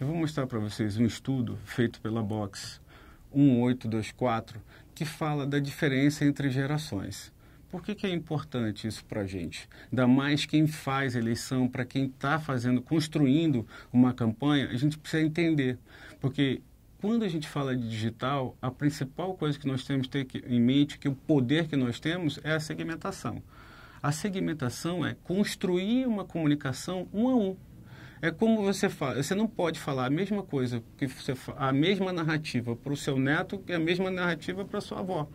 Eu vou mostrar para vocês um estudo feito pela Box 1824 que fala da diferença entre gerações. Por que, que é importante isso para a gente? Ainda mais quem faz eleição, para quem está fazendo, construindo uma campanha, a gente precisa entender. Porque quando a gente fala de digital, a principal coisa que nós temos que ter em mente, que o poder que nós temos é a segmentação. A segmentação é construir uma comunicação um a um é como você fala, você não pode falar a mesma coisa, que você a mesma narrativa para o seu neto e a mesma narrativa para sua avó.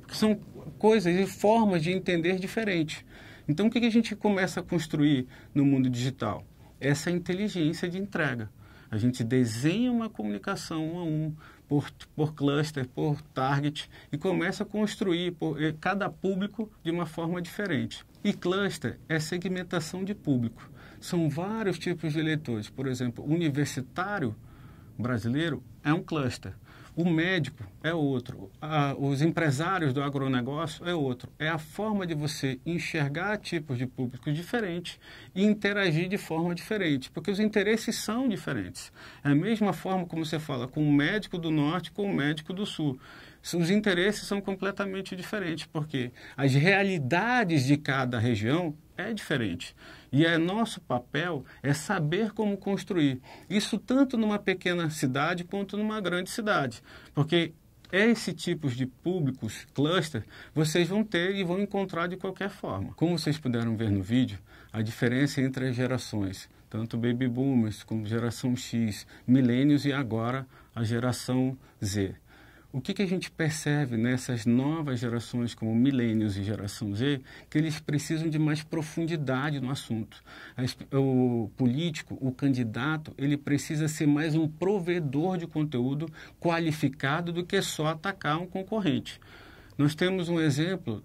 Porque são coisas e formas de entender diferentes. Então, o que a gente começa a construir no mundo digital? Essa inteligência de entrega. A gente desenha uma comunicação um a um, por, por cluster, por target, e começa a construir por, eh, cada público de uma forma diferente. E cluster é segmentação de público. São vários tipos de eleitores. Por exemplo, o universitário brasileiro é um cluster. O médico é outro, a, os empresários do agronegócio é outro. É a forma de você enxergar tipos de público diferentes e interagir de forma diferente, porque os interesses são diferentes. É a mesma forma como você fala com o médico do norte com o médico do sul os interesses são completamente diferentes, porque as realidades de cada região é diferente. E é nosso papel é saber como construir. Isso tanto numa pequena cidade quanto numa grande cidade. Porque esse tipos de públicos, cluster, vocês vão ter e vão encontrar de qualquer forma. Como vocês puderam ver no vídeo, a diferença entre as gerações, tanto baby boomers como geração X, milênios e agora a geração Z o que, que, a gente percebe nessas novas gerações, como milênios e geração Z, que eles precisam de mais profundidade no assunto. O político, o candidato, ele precisa ser mais um provedor de conteúdo qualificado do que só atacar um concorrente. Nós temos um exemplo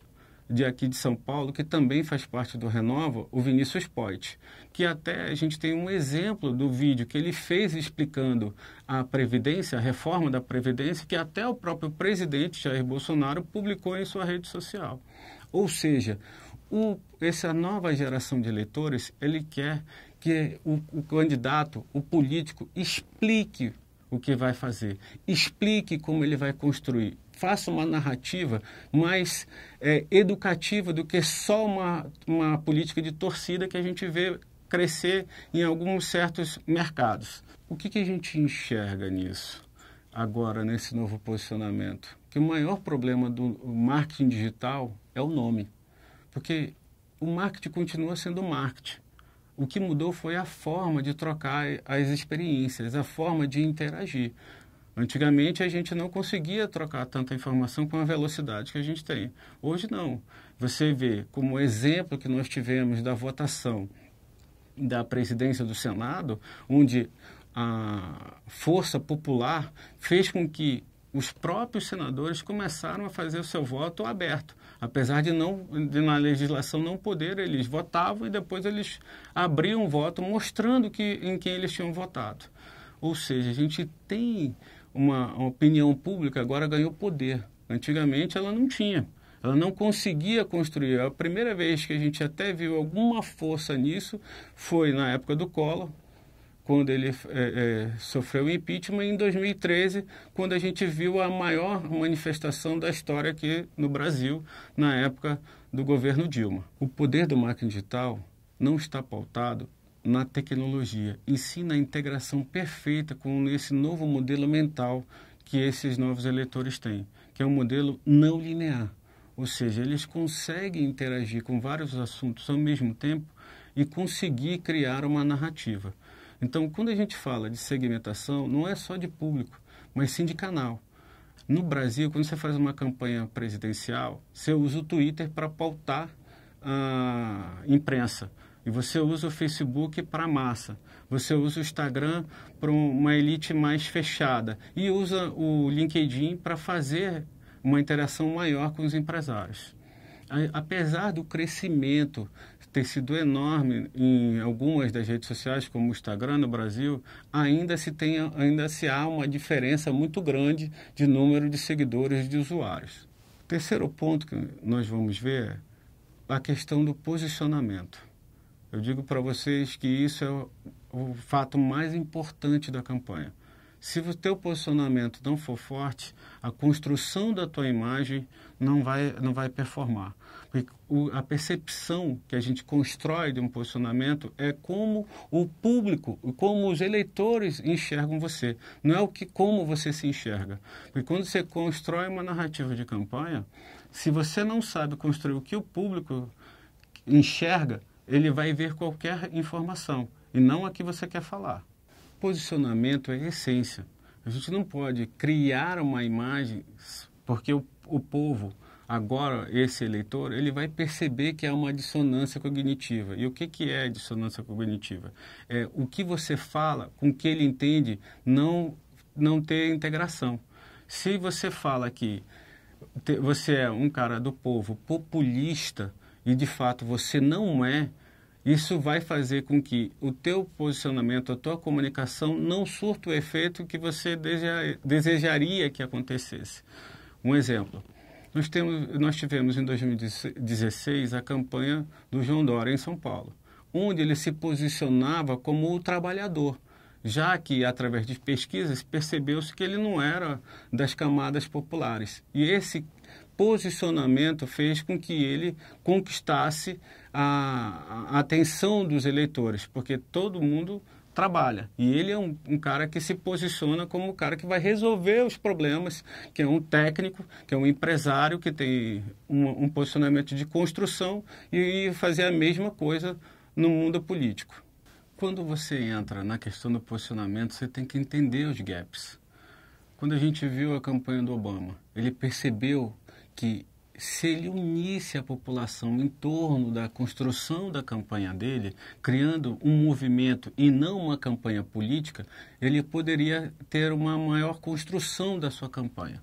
de aqui de São Paulo, que também faz parte do Renova, o Vinícius Poit, que até a gente tem um exemplo do vídeo que ele fez explicando a Previdência, a reforma da Previdência, que até o próprio presidente Jair Bolsonaro publicou em sua rede social. Ou seja, o, essa nova geração de eleitores, ele quer que o, o candidato, o político, explique o que vai fazer, explique como ele vai construir faça uma narrativa mais é, educativa do que só uma, uma política de torcida que a gente vê crescer em alguns certos mercados. O que, que a gente enxerga nisso, agora, nesse novo posicionamento? Que o maior problema do marketing digital é o nome. Porque o marketing continua sendo marketing. O que mudou foi a forma de trocar as experiências, a forma de interagir. Antigamente a gente não conseguia trocar tanta informação com a velocidade que a gente tem. Hoje não. Você vê como exemplo que nós tivemos da votação da presidência do Senado, onde a força popular fez com que os próprios senadores começaram a fazer o seu voto aberto, apesar de não de na legislação não poder, eles votavam e depois eles abriam o voto mostrando que em quem eles tinham votado. Ou seja, a gente tem uma, uma opinião pública agora ganhou poder. Antigamente ela não tinha. Ela não conseguia construir. A primeira vez que a gente até viu alguma força nisso foi na época do Collor, quando ele é, é, sofreu o impeachment, e em 2013, quando a gente viu a maior manifestação da história aqui no Brasil, na época do governo Dilma. O poder do marketing digital não está pautado na tecnologia, e sim na integração perfeita com esse novo modelo mental que esses novos eleitores têm, que é um modelo não linear. Ou seja, eles conseguem interagir com vários assuntos ao mesmo tempo e conseguir criar uma narrativa. Então, quando a gente fala de segmentação, não é só de público, mas sim de canal. No Brasil, quando você faz uma campanha presidencial, você usa o Twitter para pautar a imprensa e você usa o Facebook para massa. Você usa o Instagram para uma elite mais fechada. E usa o LinkedIn para fazer uma interação maior com os empresários. Apesar do crescimento ter sido enorme em algumas das redes sociais, como o Instagram no Brasil, ainda se, tem, ainda se há uma diferença muito grande de número de seguidores e de usuários. Terceiro ponto que nós vamos ver é a questão do posicionamento. Eu digo para vocês que isso é o, o fato mais importante da campanha. Se o teu posicionamento não for forte, a construção da tua imagem não vai, não vai performar. o, a percepção que a gente constrói de um posicionamento é como o público, como os eleitores enxergam você. Não é o que como você se enxerga. Porque quando você constrói uma narrativa de campanha, se você não sabe construir o que o público enxerga, ele vai ver qualquer informação e não a que você quer falar. Posicionamento é essência. A gente não pode criar uma imagem porque o, o povo agora esse eleitor ele vai perceber que há uma dissonância cognitiva e o que que é dissonância cognitiva é o que você fala com o que ele entende não não ter integração se você fala que você é um cara do povo populista e de fato você não é, isso vai fazer com que o teu posicionamento, a tua comunicação não surta o efeito que você desejaria que acontecesse. Um exemplo. Nós, temos, nós tivemos em 2016 a campanha do João Dória em São Paulo, onde ele se posicionava como o trabalhador já que através de pesquisas percebeu-se que ele não era das camadas populares. E esse posicionamento fez com que ele conquistasse a, a atenção dos eleitores, porque todo mundo trabalha. E ele é um, um, cara que se posiciona como o cara que vai resolver os problemas, que é um técnico, que é um empresário, que tem um, um posicionamento de construção e, e fazer a mesma coisa no mundo político. Quando você entra na questão do posicionamento, você tem que entender os gaps. Quando a gente viu a campanha do Obama, ele percebeu que se ele unisse a população em torno da construção da campanha dele, criando um movimento e não uma campanha política, ele poderia ter uma maior construção da sua campanha.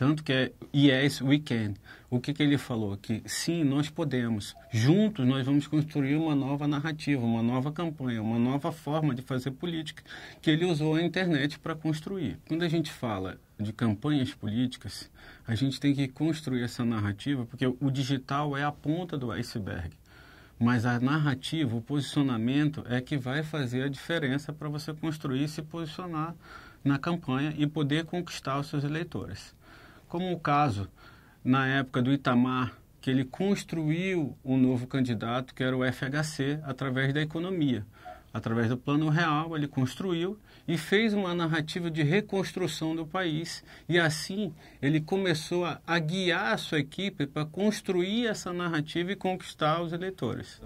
Tanto que é Yes, we can. O que, que ele falou? Que sim, nós podemos. Juntos nós vamos construir uma nova narrativa, uma nova campanha, uma nova forma de fazer política que ele usou a internet para construir. Quando a gente fala de campanhas políticas, a gente tem que construir essa narrativa, porque o digital é a ponta do iceberg mas a narrativa, o posicionamento é que vai fazer a diferença para você construir e se posicionar na campanha e poder conquistar os seus eleitores como o caso na época do Itamar, que ele construiu um novo candidato, que era o FHC, através da economia. Através do Plano Real, ele construiu e fez uma narrativa de reconstrução do país. E assim, ele começou a, a guiar a sua equipe para construir essa narrativa e conquistar os eleitores.